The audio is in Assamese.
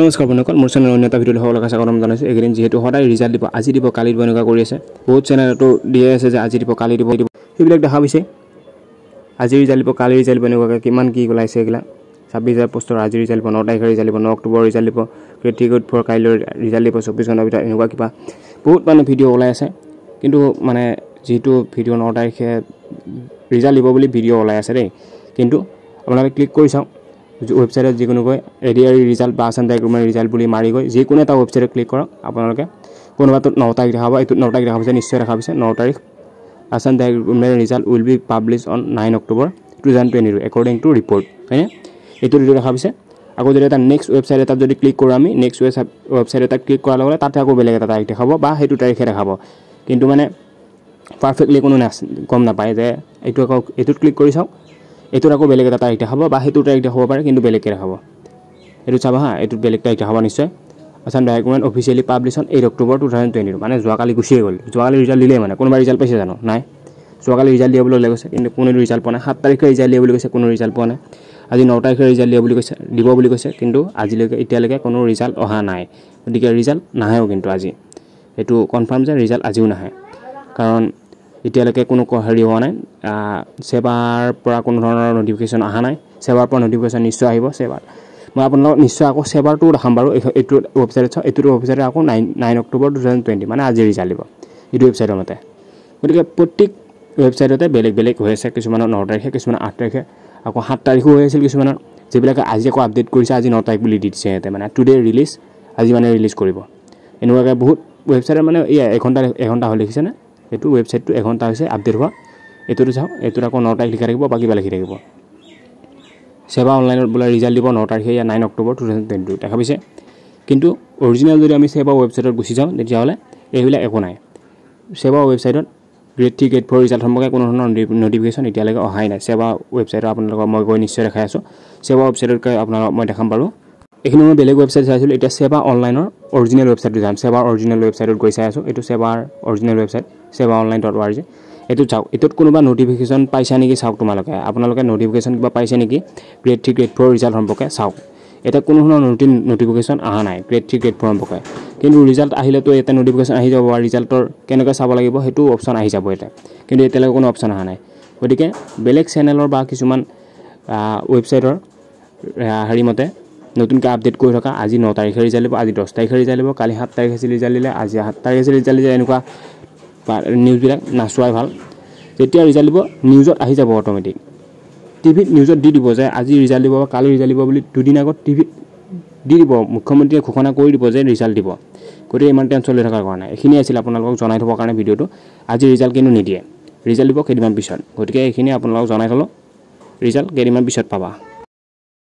নমস্কাৰ বন্ধু কল মোৰ চেনেল অন্য এটা ভিডিঅ' হ'ব লগা স্বাগতম জনাইছোঁ এইকেইদিন যিহেতু সদায় ৰিজাল্ট দিব আজি দিব কালি দিব এনেকুৱা কৰি আছে বহুত চেনেলতো দিয়ে আছে যে আজি দিব কালি দিব দিব সেইবিলাক দেখা পাইছে আজি ৰিজাল্ট দিব কালি ৰিজাল্ট দিব এনেকুৱাকৈ কিমান কি ওলাইছে এইবিলাক ছাব্বিছ হাজাৰ পোষ্টৰ আজি ৰিজাল্ট দিব ন তাৰিখে ৰিজাল্ট দিব ন অক্টোবৰ ৰিজাল্ট দিব ক্ৰেটিকুট ফৰ কাইলৈ ৰিজাল্ট দিব চৌব্বিছ ঘণ্টাৰ ভিতৰত এনেকুৱা কিবা বহুত মানে ভিডিঅ' ওলাই আছে কিন্তু মানে যিহেতু ভিডিঅ' ন তাৰিখে ৰিজাল্ট দিব বুলি ভিডিঅ' ওলাই আছে দেই কিন্তু আপোনালোকে ক্লিক কৰি চাওক ৱেবছাইটত যিকোনোকৈ এডিআইৰ ৰিজাল্ট বা আছাম ডাইগ্ৰমাৰ ৰিজাল্ট বুলি মাৰি গৈ যিকোনো এটা ৱেবছাইটত ক্লিক কৰক আপোনালোকে কোনোবাটোত ন তাৰিখ দেখাব এইটো এইটোত ন তাৰিখ দেখা পাইছে নিশ্চয় দেখা পাইছে ন তাৰিখ আছাম ডাইগ্ৰমাৰ result will be publish on nine October two thousand twenty two according to report হয়নে এইটো ৰিটো দেখা পাইছে আকৌ যদি এটা নেক্সট ৱেবছাইট এটাত যদি ক্লিক কৰোঁ আমি নেক্সট ৱেবছাইট ৱেবছাইট এটা ক্লিক কৰাৰ লগে লগে তাতে আকৌ বেলেগ এটা তাৰিখ দেখাব বা সেইটো তাৰিখে দেখাব কিন্তু মানে পাৰফেক্টলি কোনো নাচ গম নাপায় যে এইটো আকৌ এইটোত ক্লিক কৰি চাওক এইটোৰ আকৌ বেলেগ এটা তাৰিখ দেখাব বা সেইটো তাৰিখ দেখাব পাৰে কিন্তু বেলেগকৈ দেখাব এইটো চাবা হা এইটো বেলেগ তাৰিখ দেখাব নিশ্চয় আচ্ছা ডকুমেণ্ট অফিচিয়েলি পাব্লিছ হ'ল eight October two thousand twenty মানে যোৱাকালি গুচিয়ে গ'ল যোৱাকালি ৰিজাল্ট দিলেই মানে কোনোবা ৰিজাল্ট পাইছে জানো নাই যোৱাকালি ৰিজাল্ট দিয়া বুলি ক'লে কৈছে কিন্তু কোনো ৰিজাল্ট পোৱা নাই সাত তাৰিখে ৰিজাল্ট দিয়া বুলি কৈছে কোনো ৰিজাল্ট পোৱা নাই আজি ন তাৰিখে ৰিজাল্ট দিয়া বুলি কৈছে দিব বুলি কৈছে কিন্তু আজিলৈকে এতিয়ালৈকে কোনো ৰিজাল্ট অহা নাই গতিকে ৰিজাল্ট নাহেও কিন্তু আজি এইটো কনফাৰ্ম যে ৰিজাল্ট আজিও নাহে কাৰণ এতিয়ালৈকে কোনো হেৰি হোৱা নাই ছেবাৰ পৰা কোনো ধৰণৰ নটিফিকেশ্যন অহা নাই ছেবাৰ পৰা নটিফিকেশ্যন নিশ্চয় আহিব ছেবাৰ মই আপোনালোকক নিশ্চয় আকৌ ছেবাৰটো দেখাম বাৰু এইটো ৱেবছাইটত চাওঁ এইটো ৱেবছাইটত আকৌ nine nine October two thousand twenty মানে আজি ৰিজাল্ট দিব এইটো ৱেবছাইটৰ মতে গতিকে প্ৰত্যেক ৱেবছাইটতে বেলেগ বেলেগ হৈ আছে কিছুমানৰ ন তাৰিখে কিছুমানৰ আঠ তাৰিখে আকৌ সাত তাৰিখো হৈ আছিল কিছুমানৰ যিবিলাকে আজি আকৌ আপডেট কৰিছে আজি ন তাৰিখ বুলি দি দিছে সিহঁতে মানে টুডে ৰিলিজ আজি মানে ৰিলিজ কৰিব এনেকুৱাকৈ বহুত ৱেবছাইটে মানে এই এঘণ্টা এঘণ্টা হৈ লিখিছেনে এইটো ৱেবছাইটটো এঘণ্টা হৈছে আপডেট হোৱা এইটোতো চাওঁ এইটোত আকৌ ন তাৰিখ লিখাই থাকিব বা কিবা লিখি থাকিব ছেবা অনলাইনত বোলে ৰিজাল্ট দিব ন তাৰিখে ইয়াৰ nine October two thousand twenty two দেখা পাইছে কিন্তু অৰিজিনেল যদি আমি ছেবা ৱেবছাইটত গুচি যাওঁ তেতিয়াহ'লে এইবিলাক একো নাই ছেবা ৱেবছাইটত grade three grade four result সম্পৰ্কে কোনো ধৰণৰ নটিফিকেশ্যন এতিয়ালৈকে অহাই নাই ছেবা ৱেবছাইটত আপোনালোকক মই গৈ নিশ্চয় দেখাই আছোঁ ছেবা ৱেবছাইটতকৈ আপোনালোকক মই দেখাম পাৰোঁ এইখিনি মই বেলেগ ৱেবছাইট চাইছিলোঁ এতিয়া ছেবা অনলাইনৰ অৰিজিনেল ৱেবছাইটটো যাম ছেবাৰ অৰিজিনেল ৱেবছাইটত গৈ চাই আছোঁ এইটো ছেবাৰ original website Sewa online dot O' R G এইটোত চাওক এইটোত কোনোবা ন'টিফিকেশ্যন পাইছে নেকি চাওক তোমালোকে আপোনালোকে ন'টিফিকেশ্যন কিবা পাইছে নেকি grade three grade four result সম্পৰ্কে চাওক এতিয়া কোনো ধৰণৰ নতুন ন'টিফিকেশ্যন অহা নাই গ্ৰেড থ্ৰী গ্ৰেড ফ'ৰ সম্পৰ্কে কিন্তু ৰিজাল্ট আহিলেতো এটা ন'টিফিকেশ্যন আহি যাব ৰিজাল্টৰ কেনেকৈ চাব লাগিব সেইটো অপশ্যন আহি যাব এতিয়া কিন্তু এতিয়ালৈকে কোনো অপশ্যন অহা নাই গতিকে বেলেগ চেনেলৰ বা কিছুমান ৱেবছাইটৰ হেৰিমতে নতুনকৈ আপডেট কৰি থকা আজি ন তাৰিখে ৰিজাল্ট দিব আজি দহ তাৰিখে ৰিজাল্ট দিব কালি সাত তাৰিখে ৰিজাল্ট দিলে আজি সাত তাৰিখে ৰিজাল্ট দিলে এনেকুৱা নিউজবিলাক নাচোৱাই ভাল যেতিয়া ৰিজাল্ট দিব নিউজত আহি যাব অট'মেটিক টিভিত নিউজত দি দিব যে আজি ৰিজাল্ট দিব বা কালি ৰিজাল্ট দিব বুলি দুদিন আগত টিভিত দি দিব মুখ্যমন্ত্ৰীয়ে ঘোষণা কৰি দিব যে ৰিজাল্ট দিব গতিকে ইমান টেনশ্যন লৈ থকাৰ কাৰণে এইখিনিয়ে আছিল আপোনালোকক জনাই থবৰ কাৰণে ভিডিঅ'টো আজি ৰিজাল্ট কিন্তু নিদিয়ে ৰিজাল্ট দিব কেইদিনমান পিছত গতিকে এইখিনিয়ে আপোনালোকক জনাই থ'লোঁ ৰিজাল্ট কেইদিনমান পিছত পাবা